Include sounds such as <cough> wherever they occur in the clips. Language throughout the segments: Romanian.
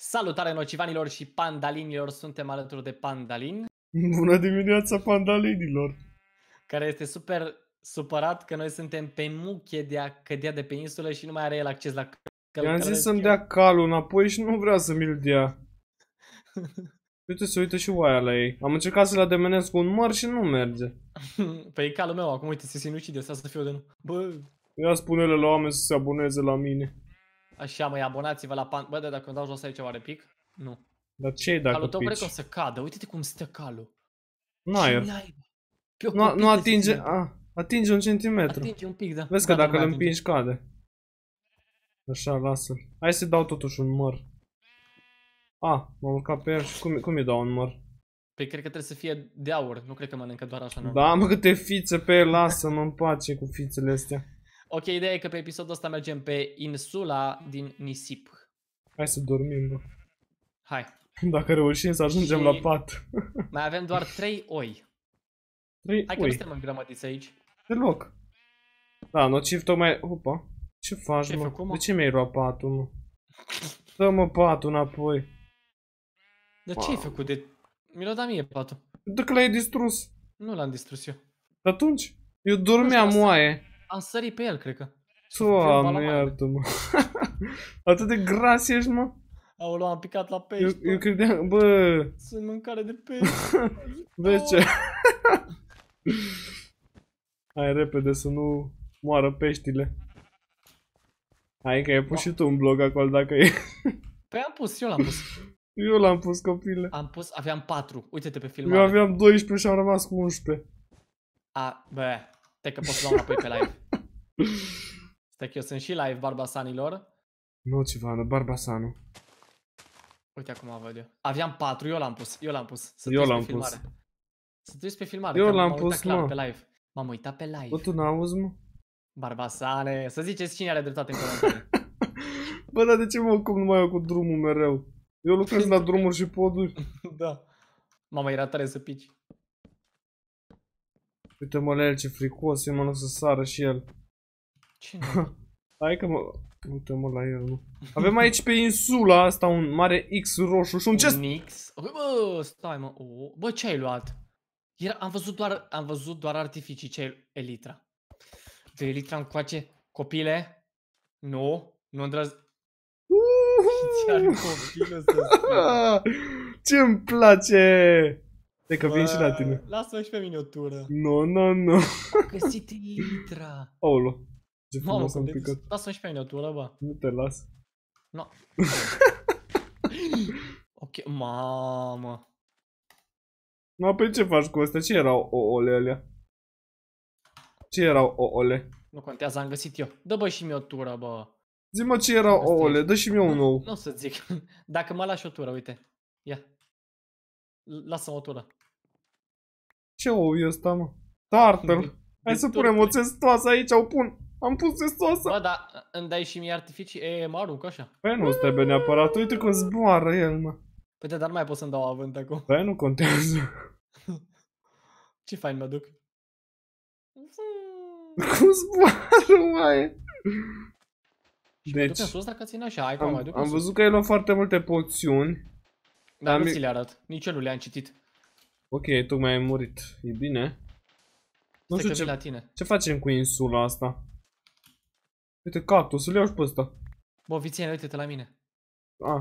Salutare nocivanilor și pandalinilor, suntem alături de Pandalin. Bună dimineața pandalinilor! Care este super supărat că noi suntem pe muche de a cădea de pe insulă și nu mai are el acces la călătărăți. I-am zis să-mi dea calul înapoi și nu vrea să mi-l dea. <laughs> Uite, se uită și oaia la ei. Am încercat să-l ademenesc cu un măr și nu merge. <laughs> păi e calul meu, acum uite, se sinucide, asta să fiu de nu. Bă! Ia spune-le la oameni să se aboneze la mine. Așa, mai abonați-vă la pan... Bă, de da, dacă îmi dau jos aici, oare pic? Nu. Dar ce e dacă Calul tău pici? cred că o să cadă. Uite-te cum stă calul. Nu ai. Nu, nu atinge... A, ah, atinge un centimetru. Atinge un pic, da. Vezi că da, dacă îl împingi cade. Așa, lasă. Hai să dau totuși un măr. A, ah, m-am urcat pe el și cum, cum îi dau un măr? Păi cred că trebuie să fie de aur, nu cred că mănâncă doar așa. Nu. Da, mă, câte fițe pe el, lasă-mă în pace cu fițele astea. Ok, ideea e că pe episodul ăsta mergem pe insula din nisip. Hai să dormim, bă. Hai. <laughs> Dacă reușim să ajungem și... la pat. <laughs> Mai avem doar trei oi. Trei Hai oi. că nu suntem îngrămătiți aici. Deloc. Da, nociv tocmai... Opa. Ce faci, ce mă? Făcut, mă? De ce mi-ai luat patul, mă? Dă-mă patul înapoi. Dar wow. ce ai făcut de... Mi l-a dat mie patul. Dacă l-ai distrus. Nu l-am distrus eu. Atunci? Eu dormeam, oaie. Am sărit pe el, cred că. Doamne, iartă-mă. <laughs> Atât de gras ești, mă? luat, am picat la pești. Eu, eu credeam, bă... Sunt mâncare de <laughs> pești. Vezi ce? <laughs> Hai repede să nu moară peștile. Hai că ai pus da. și tu un blog acolo dacă e. Păi am pus, eu l-am pus. Eu l-am pus, copile. Am pus, aveam 4. Uite-te pe filmare. Eu aveam 12 și am rămas cu 11. A, bă te că poți lua înapoi pe live. Stai că eu sunt și live barbasanilor. Nu, Civanu, barbasanu. Uite acum văd eu. Ah, aveam patru, eu l-am pus, eu l-am pus. Să eu l-am pus. Să te pe filmare. Eu l-am pus, clar, pe live. M-am uitat pe live. Bă, tu n-auzi, mă? Barbasane, să ziceți cine are dreptate în comentarii. <laughs> Bă, dar de ce mă ocup numai eu cu drumul mereu? Eu lucrez la <laughs> drumuri și poduri. da. Mama, era tare să pici. Uite-mă la el ce fricos e, mă, nu să sară și el. Cine? <laughs> Hai că mă... Uite-mă la el, nu. Avem aici pe insula asta un mare X roșu și un, un Un X? Bă, stai mă, o, bă, ce ai luat? Era, am, văzut doar, am văzut doar artificii, ce ai, Elitra. De Elitra încoace, copile? Nu, nu îndrăz... Uh -huh. <laughs> Ce-mi place! De că vin și la tine. Lasă-mă și pe mine o tură. Nu, nu, nu. Găsit intra. <laughs> Aolo. Ce Mamă, frumos am picat. Lasă-mă și pe mine o tură, bă. Nu te las. Nu. No. <laughs> ok, mamă. Nu, păi ce faci cu astea? Ce erau ole, alea? Ce erau ole? Nu contează, am găsit eu. Dă bă și mie o tură, bă. Zi-mă ce erau ouăle, dă și mie un nou. Nu, o să zic. <laughs> Dacă mă lași o tură, uite. Ia. Lasă-mă o tură. Ce ou e ăsta, mă? Tartar. Mm. Hai să punem o țestoasă aici, o pun. Am pus țestoasă. Bă, dar îmi dai și mie artificii E mă arunc așa. Păi nu trebuie neapărat. Uite cum zboară el, mă. Păi, dar mai pot să-mi dau avânt acum. Păi, nu contează. <laughs> Ce fain mă duc. Cum zboară, mai? Deci, sus dacă ține așa, hai am, duc am văzut că el luat foarte multe poțiuni. Dar, dar nu mi... ți le arăt, nici eu nu le-am citit. Ok, tocmai ai murit. E bine. Nu știu ce, la tine. ce facem cu insula asta. Uite, să-l iau și pe ăsta. Bă, viține, uite-te la mine. A. Ah.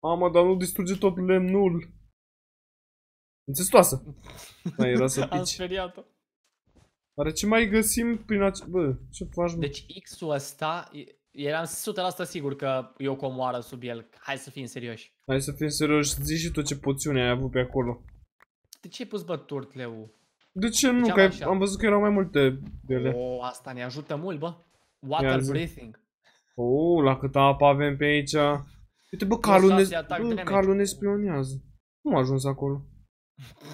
A, ah, mă, dar nu distruge tot lemnul. Înțestoasă. <laughs> Mai era să pici. Am speriat-o. Oare ce mai găsim prin ace... Bă, ce faci, mă? Deci X-ul ăsta Eram 100% sigur că e o comoară sub el. Hai să fim serioși. Hai să fim serioși. Zici și tu ce poțiune ai avut pe acolo. De ce ai pus bă turtleu? De ce nu? De deci ce că am, am văzut că erau mai multe de ele. O, asta ne ajută mult, bă. Water breathing. O, la câtă apă avem pe aici. Uite, bă, calul ne, bă, calul ne spionează. Cum a ajuns acolo? <laughs>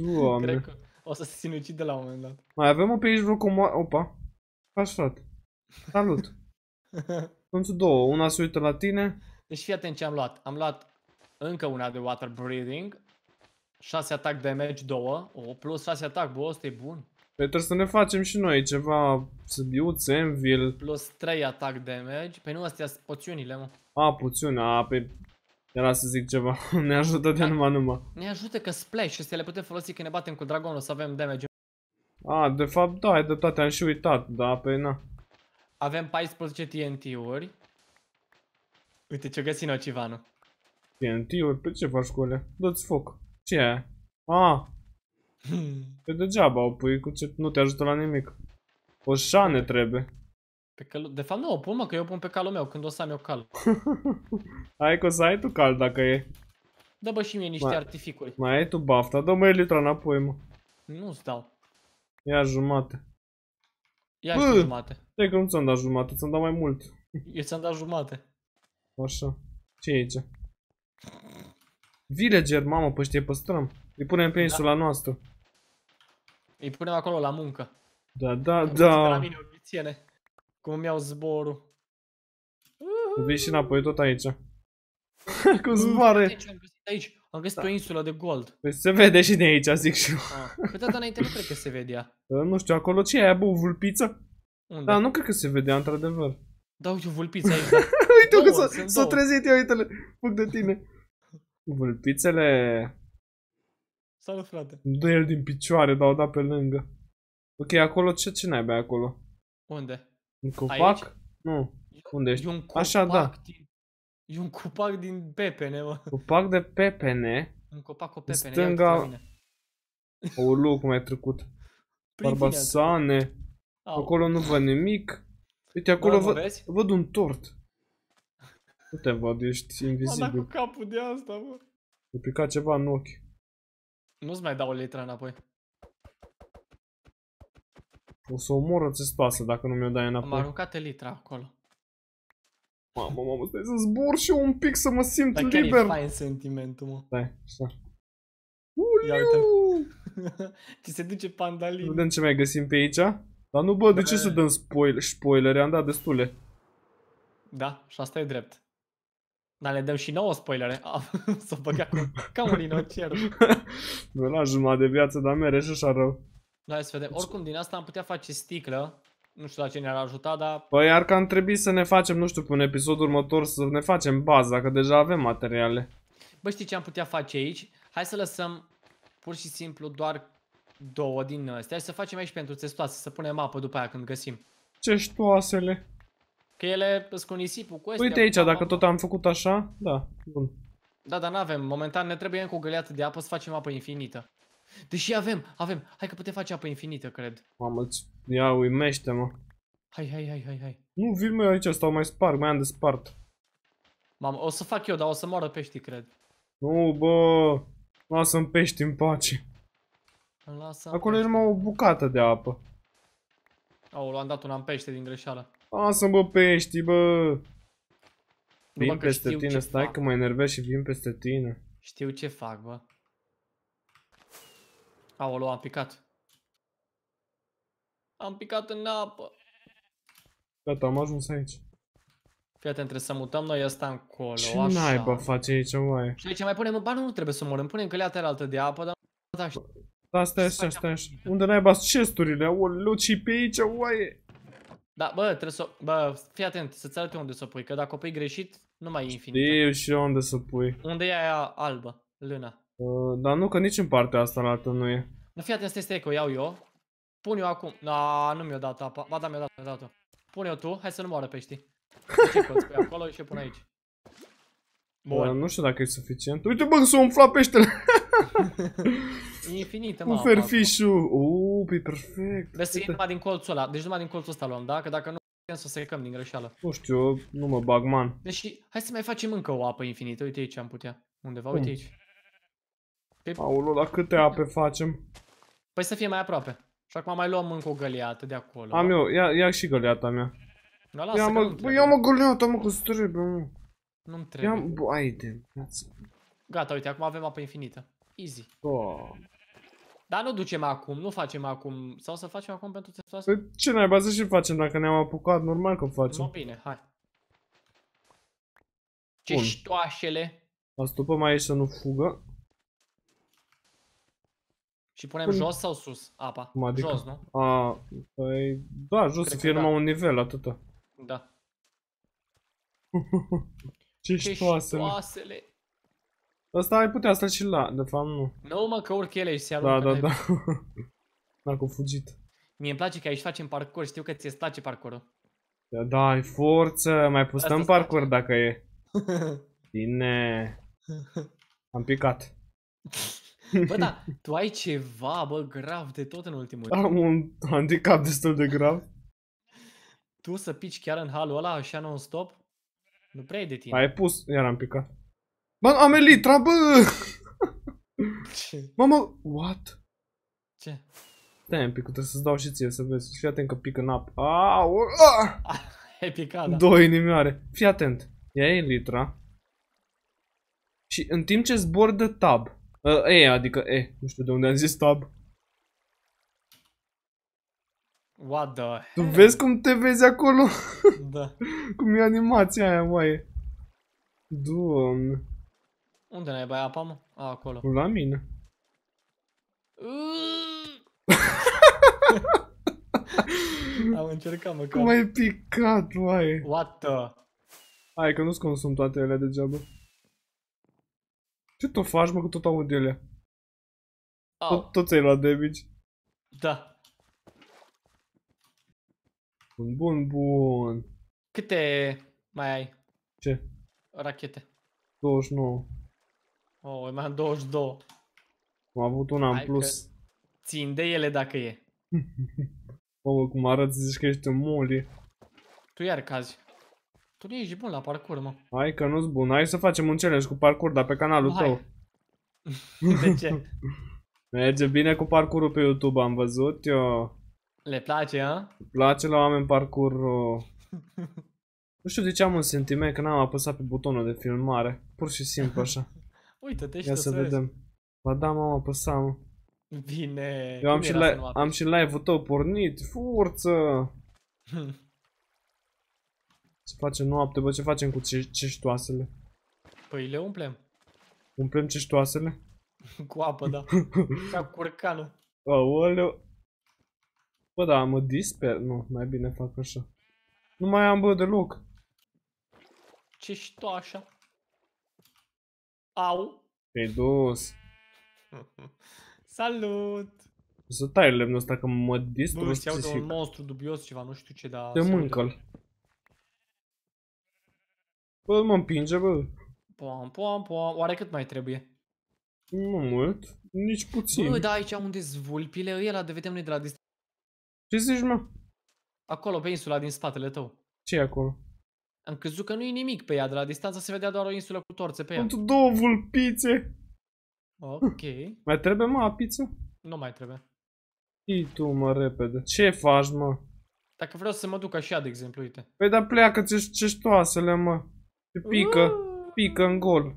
Doamne. Cred că o să se sinucide la un moment dat. Mai avem o pe aici vreo comoară. Opa. Așa, frate. Salut! <laughs> Sunt două, una se uită la tine. Deci fii atent ce am luat. Am luat încă una de water breathing, 6 atac damage, 2, o plus 6 atac, bă, ăsta e bun. Păi trebuie să ne facem și noi ceva săbiuțe, envil. Plus 3 atac damage. Păi nu, astea sunt poțiunile, mă. A, poțiune, a, pe... Păi era să zic ceva, <laughs> ne ajută de da. numai numai. Ne ajută că splash și să le putem folosi când ne batem cu dragonul să avem damage. A, de fapt da, ai toate, am și uitat, da, pe păi na. Avem 14 TNT-uri. Uite ce-o găsit Nocivanu. TNT-uri? Pe ce faci cu ele? Dă-ți foc. Ce e? Ah. <laughs> Pe degeaba o pui cu ce nu te ajută la nimic. O șane trebuie. Pe cal De fapt nu o pun mă, că eu pun pe calul meu când o să am eu cal. <laughs> Hai că o să ai tu cal dacă e. Dă bă și mie niște mai, artificuri. Mai ai tu bafta? Dă mă litra înapoi mă. Nu-ți dau. Ia jumate. Ia jumate. Stai că nu ți-am dat jumate, ți-am dat mai mult. Eu ți-am dat jumate. Așa. ce e aici? Villager, mamă, păi ăștia păstrăm. Îi punem pe da. insula da. noastră. Îi punem acolo la muncă. Da, da, Am da. La mine, obițiene. Cum îmi iau zborul. Uhuh. Vii și înapoi tot aici. <laughs> Cum uhuh. zboare. Aici, am găsit aici. Am găsit da. o insulă de gold. Păi se vede și de aici, zic și eu. Ah. Câteodată păi înainte nu cred că se vedea. <laughs> nu știu, acolo ce e aia, bă, vulpiță? Unde? Da, nu cred că se vedea, într-adevăr. Da, uite, vulpița aici. Da. <laughs> uite că s-a s-o trezit, ia uite-le, fug de tine. Vulpițele... Salut, frate. Dă el din picioare, dar o da pe lângă. Ok, acolo ce, ce n-ai acolo? Unde? Un copac? Aici? Nu. Unde ești? E un copac Așa, da. Din... E un copac din pepene, mă. Copac de pepene? Un copac cu pepene. Stânga... O, lu, cum ai trecut. Barbasane. Acolo nu văd nimic. Uite, acolo văd, văd un tort. Nu te văd, ești invizibil. Am cu capul de asta, mă. Mi-a picat ceva în ochi. Nu-ți mai dau litră înapoi. O să omoră ce pasă dacă nu mi-o dai înapoi. Am aruncat litra acolo. Mamă, mamă, stai să zbor și eu un pic să mă simt Dar liber. Dar chiar e fain sentimentul, mă. Stai, stai. Uliu! <laughs> Ți se duce pandalin. Vedem ce mai găsim pe aici. Dar nu, bă, de ce să uh, dăm spoiler? spoilere? Am dat destule. Da, și asta e drept. Dar le dăm și nouă spoilere. S-o <laughs> băga cu camul din Nu la jumătate de viață, dar mere și așa rău. Da, să vedem. Deci- Oricum, din asta am putea face sticlă. Nu știu la ce ne-ar ajuta, dar... Păi, iar că am trebuit să ne facem, nu știu, pe un episod următor să ne facem baza, că deja avem materiale. Bă, știi ce am putea face aici? Hai să lăsăm pur și simplu doar două din astea să facem aici pentru testoase, să punem apă după aia când găsim. Ce ștoasele? Că ele sunt cu nisipul cu astea. Uite aici, dacă apă. tot am făcut așa, da, bun. Da, dar n-avem. Momentan ne trebuie încă o găleată de apă să facem apă infinită. Deși avem, avem. Hai că putem face apă infinită, cred. Mamă, -ți... ia uimește-mă. Hai, hai, hai, hai, hai. Nu, vin mai aici, stau mai sparg, mai am de spart. Mamă, o să fac eu, dar o să moară peștii, cred. Nu, bă, lasă-mi pești în pace lasă Acolo e numai o bucată de apă. Au, l-am dat un am pește din greșeală. Lasă-mă pești, bă! Vin bă, peste tine, stai fac. că mă enervez și vin peste tine. Știu ce fac, bă. l am picat. Am picat în apă. Gata, am ajuns aici. Fii atent, trebuie să mutăm noi ăsta încolo, ce așa. Ce naiba face aici, mai. Și aici mai punem, ba nu, nu trebuie să morăm, punem căleata altă de apă, dar... Da, da, stai așa, stai așa. Unde n-ai bas chesturile? Aoleu, ce pe aici, oaie? Da, bă, trebuie să... Bă, fii atent, să-ți arăt unde să pui, că dacă o pui greșit, nu mai e infinit. Știu da. și unde să pui. Unde e aia albă, luna? Uh, dar nu, că nici în partea asta la altă nu e. Nu fii atent, stai, stai, că o iau eu. Pun eu acum. Da, nu mi-o dat apa. Ba, da, mi-o dat, mi dat Pun eu tu, hai să nu moară pești. Ce acolo și pun aici. Bun. Bă, nu știu dacă e suficient. Uite, bă, s-a umflat peștele. <laughs> E infinită, mă. ferfișu. Uuu, pe păi perfect. Trebuie să iei numai din colțul ăla. Deci numai din colțul ăsta luăm, da? Că dacă nu putem să o secăm din greșeală. Nu știu, nu mă bag, man. Deci, hai să mai facem încă o apă infinită. Uite aici am putea. Undeva, uite aici. Paulo, la câte ape facem? Păi să fie mai aproape. Și acum mai luăm încă o găliată de acolo. Am eu, ia, ia și găliata mea. Nu lasă ia, mă, bă, ia mă găleata, mă, că trebuie, mă. Nu-mi trebuie. Ia, bă, haide. Gata, uite, acum avem apă infinită. Easy. Oh. Dar nu ducem acum, nu facem acum. Sau să facem acum pentru testul asta? Păi, ce ce ai bază și facem dacă ne-am apucat, normal că facem. Nu, bine, hai. Ce Bun. ștoașele. Astupăm aici să nu fugă. Și punem Bun. Păi- jos sau sus apa? Cum adică? Jos, nu? A, păi, da, jos Cred să fie da. numai da. un nivel, atâta. Da. <laughs> ce ștoasele. Ce ștoasele asta ai putea să-l și la, de fapt nu. Nu mă, că urc ele și se Da, da, da. n a fugit. Mie îmi place că aici facem parcurs, știu că ți-e place parcurul. Da, da, ai forță, mai postăm parcurs dacă e. <laughs> Bine. Am picat. <laughs> Bă, da, tu ai ceva, bă, grav de tot în ultimul timp. Am un handicap destul de grav. Tu să pici chiar în halul ăla, așa non-stop? Nu prea e de tine. Ai pus, iar am picat. Man, Amelie, treabă! Ce? Mamă, what? Ce? Stai un pic, trebuie să-ți dau și ție să vezi. Fii atent că pică în apă. Au, Ai ah! <laughs> picat, da. Două inimioare. Fii atent. Ia e litra. Și în timp ce zbor de tab. Ă, e, adică E. Nu știu de unde am zis tab. What the hell? Tu vezi cum te vezi acolo? Da. <laughs> cum e animația aia, mai. Doamne. Unde n-ai bai apa, mă? A, acolo. La mine. Am încercat mă, Cum ai picat, uai. What the? Hai că nu-ți consum toate ele degeaba. Ce tu faci, mă, cu tot aud ele? Au. tot ți-ai luat damage? Da. Bun, bun, bun. Câte mai ai? Ce? Rachete. 29. Oh, mai am 22. Am avut una Hai în plus. Țin de ele dacă e. <laughs> Mamă, cum arăți, zici că ești un muli. Tu iar cazi. Tu nu ești bun la parcur, mă. Hai că nu-s bun. Hai să facem un challenge cu parcur, dar pe canalul Hai. tău. <laughs> de ce? <laughs> Merge bine cu parcurul pe YouTube, am văzut eu. Le place, a? Le place la oameni parcur. nu știu de ce am un sentiment că n-am apăsat pe butonul de filmare. Pur și simplu așa uite te și Ia să vedem. Vezi. Ba da, mama, pe Sam. Bine. Eu am și, live, am și live-ul tău pornit. Forță! Se <laughs> face noapte, bă, ce facem cu ceștoasele? Păi le umplem. Umplem ceștoasele? <laughs> cu apă, da. <laughs> Ca curcanul. Aoleu. Bă, da, mă disper. Nu, mai bine fac așa. Nu mai am, bă, deloc. Ceștoașa. Au. Te-ai păi, dus. <laughs> Salut! O să tai lemnul ăsta că mă distrug. Bă, iau de un monstru dubios ceva, nu știu ce, dar... Te mâncă-l. Bă, mă împinge, bă. Poam, poam, poam. Oare cât mai trebuie? Nu mult, nici puțin. Bă, da, aici unde zvulpile, ăla de vedem noi de la distanță. Ce zici, mă? Acolo, pe insula din spatele tău. ce e acolo? Am crezut că nu e nimic pe ea, de la distanță se vedea doar o insulă cu torțe pe ea. Sunt două vulpițe. Ok. <laughs> Mai trebuie, mă, apiță? Nu mai trebuie. Și tu, mă, repede. Ce faci, mă? Dacă vreau să mă duc așa, de exemplu, uite. Păi dar pleacă ce ceștoasele, mă. Te pică, uh. pică în gol.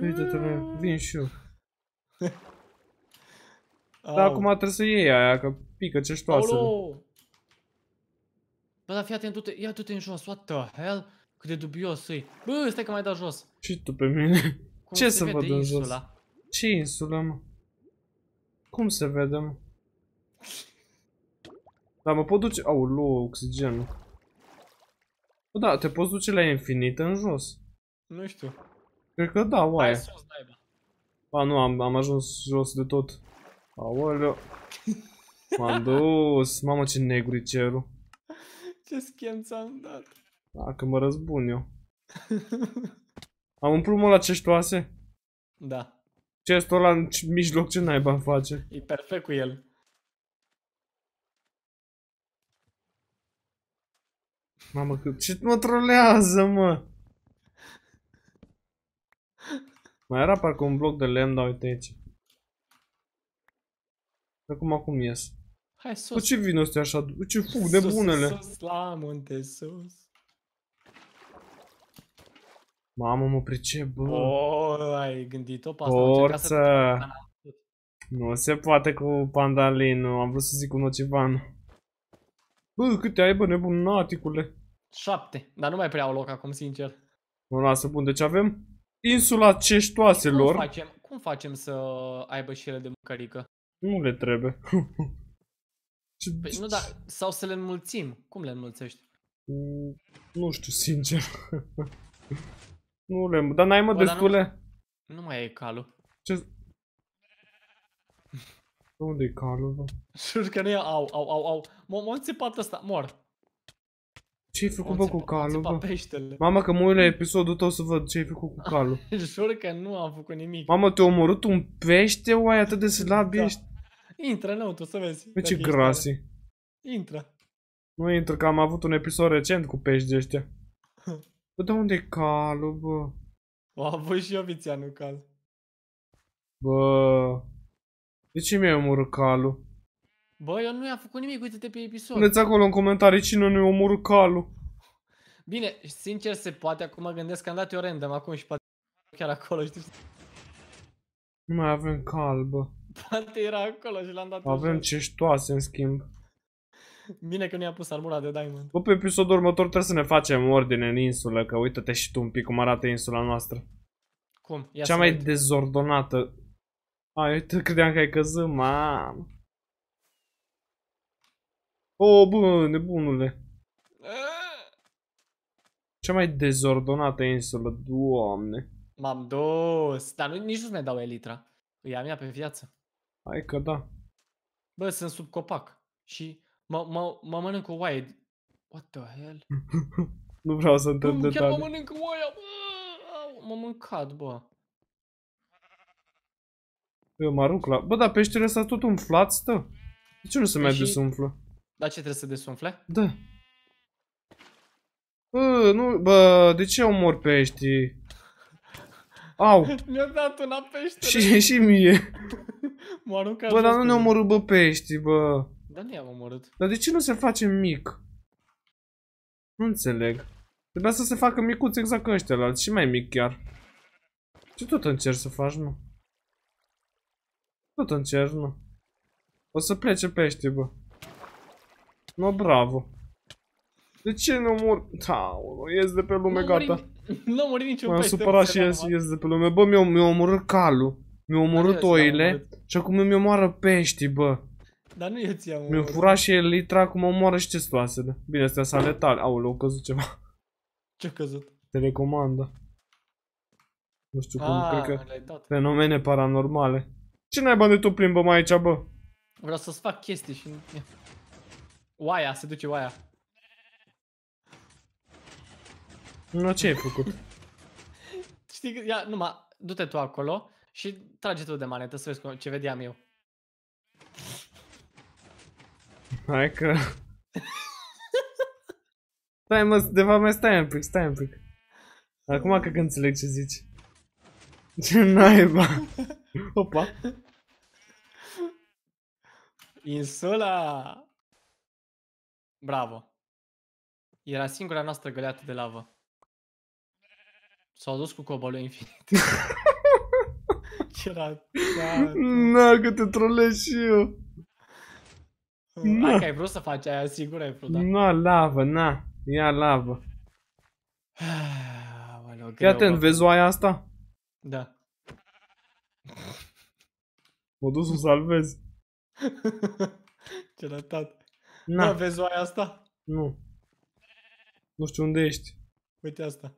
Uite-te, mă, vin și eu. <laughs> Dar acum trebuie să iei aia, că pică ceștoasele. Oh, Bă, dar fii atent, du-te, ia du-te în jos, what the hell? Cât de dubios e. Bă, stai că mai dat jos. Și tu pe mine. Cum Ce să văd în jos? Ce insulă, mă? Cum se vede, mă? Dar mă pot duce... Au, lu, oxigen. Bă, da, te poți duce la infinit în jos. Nu știu. Cred că da, oaie. Hai sus, dai, bă. Ba, nu, am, am ajuns jos de tot. Aoleu. M-am dus. Mamă, ce negru cerul ce schem ți-am dat? Da, mă răzbun eu. <laughs> Am împrumut la ceștoase? Da. Ce ăla la mijloc ce naiba face? E perfect cu el. Mamă, ce mă trolează, mă? Mai era parcă un bloc de lemn, dar uite aici. Acum, acum ies. Hai sus. Bă, ce vin astea așa? Ce fug nebunele? Sus, sus, la munte, sus. Mamă, mă pricep, bă. O, ai gândit-o pe asta? Forță! Nu se poate cu pandalinul, am vrut să zic un nocivan. Bă, câte ai, bă, nebunaticule? Șapte, dar nu mai prea au loc acum, sincer. Nu lasă bun, deci avem insula ceștoaselor. Cum facem, cum facem să aibă și ele de mâncărică? Nu le trebuie. <laughs> Păi, nu, da, sau să le înmulțim. Cum le înmulțești? Mm, nu știu, sincer. <laughs> nu le... Dar n-ai mă Bă, destule? Nu, nu mai e calul. Ce... Unde-i calul, bă? Jur că nu e au, au, au, au. M-a înțepat ăsta, mor. Ce-ai făcut, bă, cu calul, bă? Mama, că mă uit la mm. episodul tău să văd ce-ai făcut cu calul. <laughs> Jur că nu am făcut nimic. Mamă, te-a omorât un pește, oai, atât de slab da. ești? Intră înăuntru să vezi. Pe păi ce grasi. Intră. Nu intră, că am avut un episod recent cu pești de ăștia. <laughs> Bă, de unde e calul, bă? O avut și eu vițianul cal. Bă... De ce mi-ai omorât calul? Bă, eu nu i-am făcut nimic, uite-te pe episod. Puneți acolo în comentarii cine nu-i omorât calul. Bine, sincer se poate, acum mă gândesc că am dat eu random acum și poate chiar acolo, știi? Nu mai avem cal, bă. Dante era acolo și l-am dat Avem ceștoase, în schimb. Bine că nu i-a pus armura de diamond. Bă, pe episodul următor trebuie să ne facem ordine în insulă, că uită-te și tu un pic cum arată insula noastră. Cum? Ia Cea mai uit. dezordonată. Ai, uite, credeam că ai căzut, mamă O, oh, bă, nebunule. Cea mai dezordonată insulă, doamne. M-am dus, dar nu, nici nu ne dau elitra. Ia mea pe viață. Hai că da. Bă, sunt sub copac și mă, mă, mă mănâncă o oaie. What the hell? <laughs> nu vreau să întreb detalii. Chiar mă mănâncă oaia, bă! M-a mâncat, bă. Eu mă arunc la... Bă, dar peștele s-a tot umflat stă. De ce nu se mai păi și... desumflă? Da, ce trebuie să desumfle? Da. Bă, nu, bă, de ce omor peștii? Au! <laughs> Mi-a dat una pește. Și, și mie. <laughs> M-a aruncat Bă, dar nu ne omorât, bă, pești, bă. Dar nu i-am omorât. Dar de ce nu se face mic? Nu înțeleg. Trebuia să se facă micuț exact ca ăștia alți și mai mic chiar. Ce tot încerci să faci, nu? Tot încerci, nu? O să plece pește, bă. No, bravo. De ce nu mor? Da, ies de pe lume, gata. Nu a murit niciun M-am supărat și ies, ies de pe lume. Bă, mi-a mi omorât calul. Mi-a da, omorât da, oile și acum mi-o moară peștii, bă. Dar nu eu ți-am Mi-a furat și el litra, acum omoară și testoasele. Bine, astea sunt letale. Aoleu, a căzut ceva. Ce-a căzut? Te recomandă. Nu știu cum, a, ah, cred că fenomene paranormale. Ce bani de tu plimbă mai aici, bă? Vreau să-ți fac chestii și... Oaia, se duce oaia. Nu, ce ai făcut? Știi, ia, numai, du-te tu acolo și trage tu de manetă să vezi ce vedeam eu. Hai că... stai mă, de fapt mai stai un pic, stai un pic. Acum că înțeleg ce zici. Ce naiba? Opa. Insula! Bravo. Era singura noastră găleată de lavă. S-au dus cu cobalul infinit. <laughs> Ce era... Na, că te trolez și eu. Na. Dacă ai vrut să faci aia, sigur ai vrut, da. Na, lavă, na. Ia lavă. Aoleu, Fii atent, vezi oaia asta? Da. M-a dus să salvez. <laughs> Ce ratat. Na. Da, vezi oaia asta? Nu. Nu știu unde ești. Uite asta.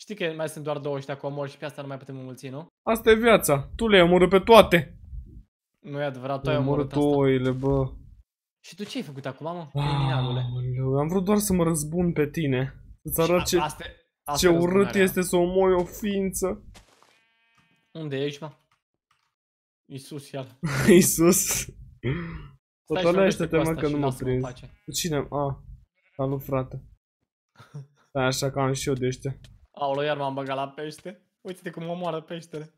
Știi că mai sunt doar două ăștia cu omor și pe asta nu mai putem înmulți, nu? Asta e viața. Tu le-ai omorât pe toate. Nu e adevărat, tu ai omorât oile, bă. Și tu ce ai făcut acum, mă? Criminalule. Am vrut doar să mă răzbun pe tine. Să-ți arăt ce, asta, ce urât este să omori o ființă. Unde ești, mă? Iisus, iar. <laughs> Iisus. Potolește-te, mă, că nu mă a prins. Cu cine? A, salut, frate. <laughs> Stai așa că am și eu de ăștia. Aolo, iar m-am băgat la pește. Uite-te cum omoară peștele.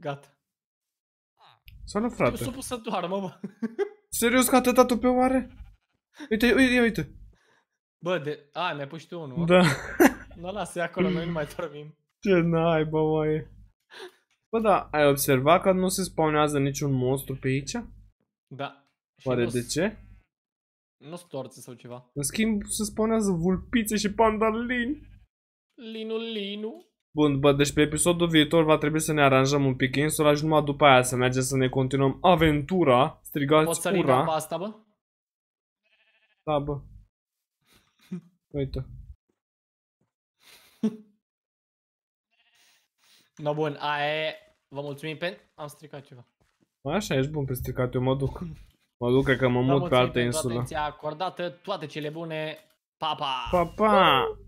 Gata. Sau nu, frate? Eu s-o să doarmă, bă. <laughs> Serios că atâta tu pe oare? Uite, uite, uite. Bă, de... A, ne ai pus tu unul. Da. <laughs> Nu lasă acolo, noi nu mai dormim. <laughs> Ce bă, oaie. Bă, da, ai observat că nu se spawnează niciun monstru pe aici? Da. Oare de ce? Nu storțe sau ceva. În schimb, se spawnează vulpițe și pandalini. Linul Linu. Bun, bă, deci pe episodul viitor va trebui să ne aranjăm un pic insula și numai după aia să mergem să ne continuăm aventura. Strigați Poți să ura. asta, bă? Da, bă. Uite. <laughs> No, bun, aia Vă mulțumim pentru... Am stricat ceva. Așa, ești bun pe stricat, eu mă duc. Mă duc, că mă mut pe alte insulă. Vă mulțumim pentru atenția acordată, toate cele bune. Pa, pa! Pa, pa!